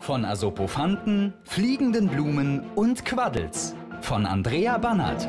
Von Asopophanten, fliegenden Blumen und Quaddels. Von Andrea Bannert.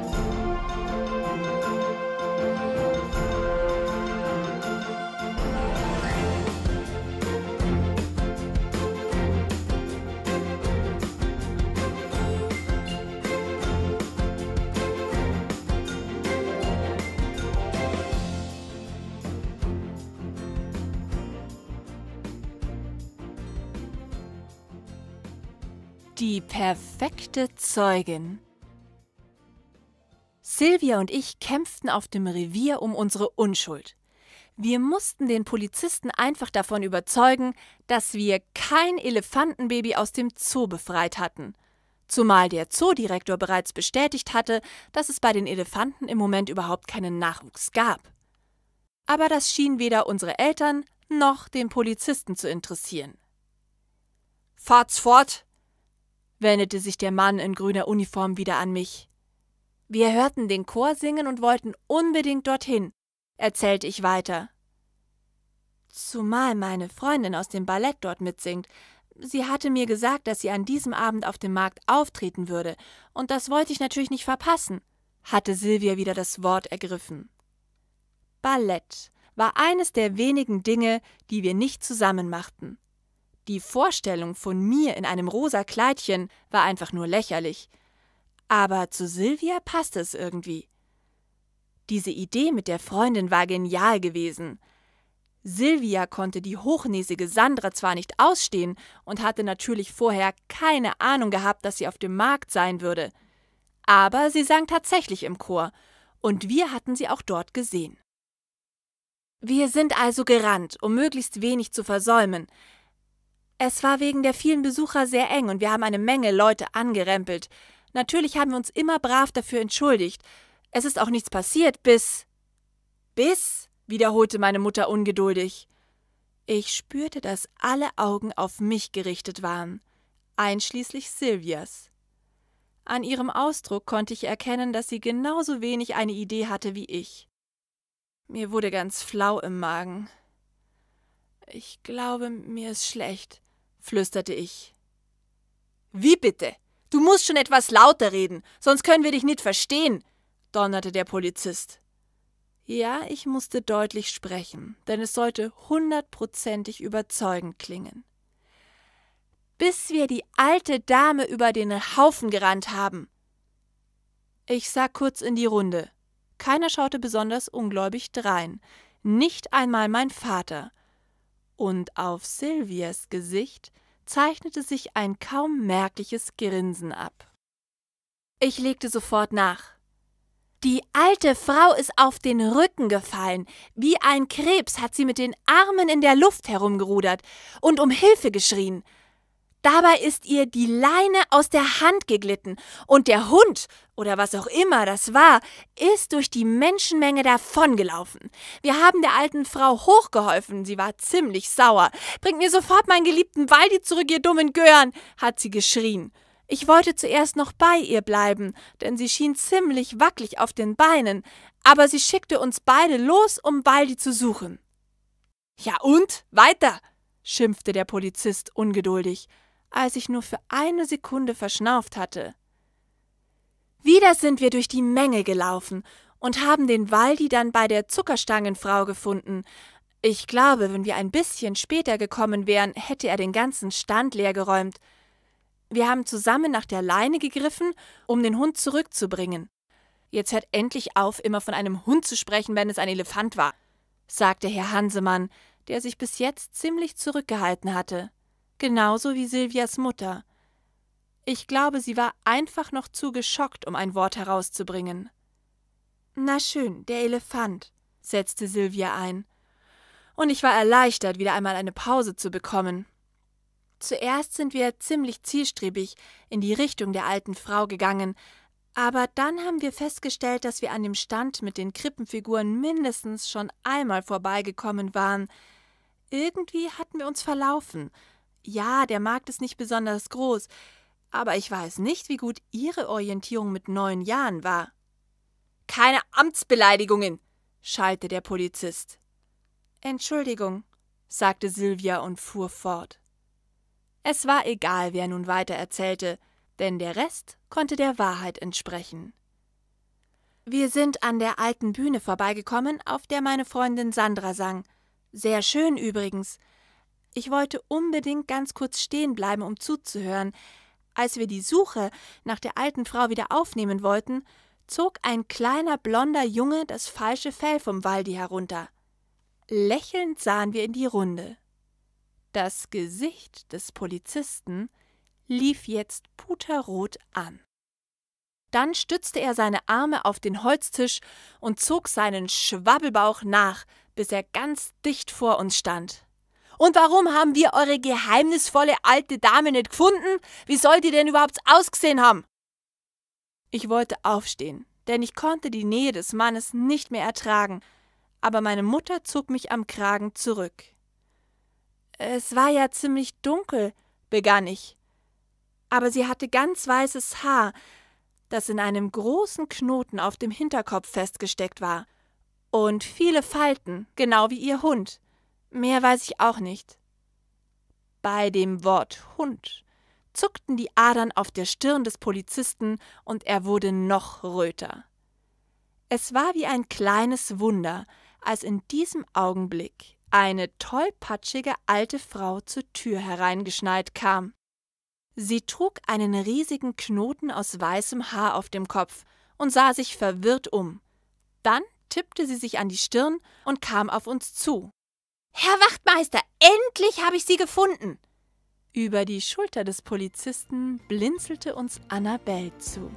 Die perfekte Zeugin. Silvia und ich kämpften auf dem Revier um unsere Unschuld. Wir mussten den Polizisten einfach davon überzeugen, dass wir kein Elefantenbaby aus dem Zoo befreit hatten. Zumal der Zoodirektor bereits bestätigt hatte, dass es bei den Elefanten im Moment überhaupt keinen Nachwuchs gab. Aber das schien weder unsere Eltern noch den Polizisten zu interessieren. Fahrt's fort, wendete sich der Mann in grüner Uniform wieder an mich. Wir hörten den Chor singen und wollten unbedingt dorthin, erzählte ich weiter. Zumal meine Freundin aus dem Ballett dort mitsingt. Sie hatte mir gesagt, dass sie an diesem Abend auf dem Markt auftreten würde, und das wollte ich natürlich nicht verpassen, hatte Silvia wieder das Wort ergriffen. Ballett war eines der wenigen Dinge, die wir nicht zusammen machten. Die Vorstellung von mir in einem rosa Kleidchen war einfach nur lächerlich. Aber zu Silvia passte es irgendwie. Diese Idee mit der Freundin war genial gewesen. Silvia konnte die hochnäsige Sandra zwar nicht ausstehen und hatte natürlich vorher keine Ahnung gehabt, dass sie auf dem Markt sein würde. Aber sie sang tatsächlich im Chor, und wir hatten sie auch dort gesehen. Wir sind also gerannt, um möglichst wenig zu versäumen, es war wegen der vielen Besucher sehr eng und wir haben eine Menge Leute angerempelt. Natürlich haben wir uns immer brav dafür entschuldigt. Es ist auch nichts passiert, bis. Bis? wiederholte meine Mutter ungeduldig. Ich spürte, dass alle Augen auf mich gerichtet waren, einschließlich Silvias. An ihrem Ausdruck konnte ich erkennen, dass sie genauso wenig eine Idee hatte wie ich. Mir wurde ganz flau im Magen. Ich glaube, mir ist schlecht, flüsterte ich. Wie bitte? Du musst schon etwas lauter reden, sonst können wir dich nicht verstehen, donnerte der Polizist. Ja, ich musste deutlich sprechen, denn es sollte hundertprozentig überzeugend klingen. Bis wir die alte Dame über den Haufen gerannt haben. Ich sah kurz in die Runde. Keiner schaute besonders ungläubig drein, nicht einmal mein Vater, und auf Silvias Gesicht zeichnete sich ein kaum merkliches Grinsen ab. Ich legte sofort nach. Die alte Frau ist auf den Rücken gefallen. Wie ein Krebs hat sie mit den Armen in der Luft herumgerudert und um Hilfe geschrien. Dabei ist ihr die Leine aus der Hand geglitten und der Hund oder was auch immer das war, ist durch die Menschenmenge davongelaufen. Wir haben der alten Frau hochgeholfen, sie war ziemlich sauer. Bringt mir sofort meinen geliebten Waldi zurück, ihr dummen Gören, hat sie geschrien. Ich wollte zuerst noch bei ihr bleiben, denn sie schien ziemlich wackelig auf den Beinen, aber sie schickte uns beide los, um Waldi zu suchen. Ja und? Weiter! schimpfte der Polizist ungeduldig als ich nur für eine Sekunde verschnauft hatte. Wieder sind wir durch die Menge gelaufen und haben den Waldi dann bei der Zuckerstangenfrau gefunden. Ich glaube, wenn wir ein bisschen später gekommen wären, hätte er den ganzen Stand leergeräumt. Wir haben zusammen nach der Leine gegriffen, um den Hund zurückzubringen. Jetzt hört endlich auf, immer von einem Hund zu sprechen, wenn es ein Elefant war, sagte Herr Hansemann, der sich bis jetzt ziemlich zurückgehalten hatte genauso wie Silvias Mutter. Ich glaube, sie war einfach noch zu geschockt, um ein Wort herauszubringen. Na schön, der Elefant, setzte Silvia ein. Und ich war erleichtert, wieder einmal eine Pause zu bekommen. Zuerst sind wir ziemlich zielstrebig in die Richtung der alten Frau gegangen, aber dann haben wir festgestellt, dass wir an dem Stand mit den Krippenfiguren mindestens schon einmal vorbeigekommen waren. Irgendwie hatten wir uns verlaufen, ja, der Markt ist nicht besonders groß, aber ich weiß nicht, wie gut Ihre Orientierung mit neun Jahren war. Keine Amtsbeleidigungen, schallte der Polizist. Entschuldigung, sagte Silvia und fuhr fort. Es war egal, wer nun weiter erzählte, denn der Rest konnte der Wahrheit entsprechen. Wir sind an der alten Bühne vorbeigekommen, auf der meine Freundin Sandra sang. Sehr schön übrigens. Ich wollte unbedingt ganz kurz stehen bleiben, um zuzuhören. Als wir die Suche nach der alten Frau wieder aufnehmen wollten, zog ein kleiner blonder Junge das falsche Fell vom Waldi herunter. Lächelnd sahen wir in die Runde. Das Gesicht des Polizisten lief jetzt puterrot an. Dann stützte er seine Arme auf den Holztisch und zog seinen Schwabbelbauch nach, bis er ganz dicht vor uns stand. Und warum haben wir eure geheimnisvolle alte Dame nicht gefunden? Wie soll die denn überhaupt ausgesehen haben? Ich wollte aufstehen, denn ich konnte die Nähe des Mannes nicht mehr ertragen, aber meine Mutter zog mich am Kragen zurück. Es war ja ziemlich dunkel, begann ich. Aber sie hatte ganz weißes Haar, das in einem großen Knoten auf dem Hinterkopf festgesteckt war, und viele Falten, genau wie ihr Hund. Mehr weiß ich auch nicht. Bei dem Wort Hund zuckten die Adern auf der Stirn des Polizisten und er wurde noch röter. Es war wie ein kleines Wunder, als in diesem Augenblick eine tollpatschige alte Frau zur Tür hereingeschneit kam. Sie trug einen riesigen Knoten aus weißem Haar auf dem Kopf und sah sich verwirrt um. Dann tippte sie sich an die Stirn und kam auf uns zu. Herr Wachtmeister, endlich habe ich Sie gefunden! Über die Schulter des Polizisten blinzelte uns Annabelle zu.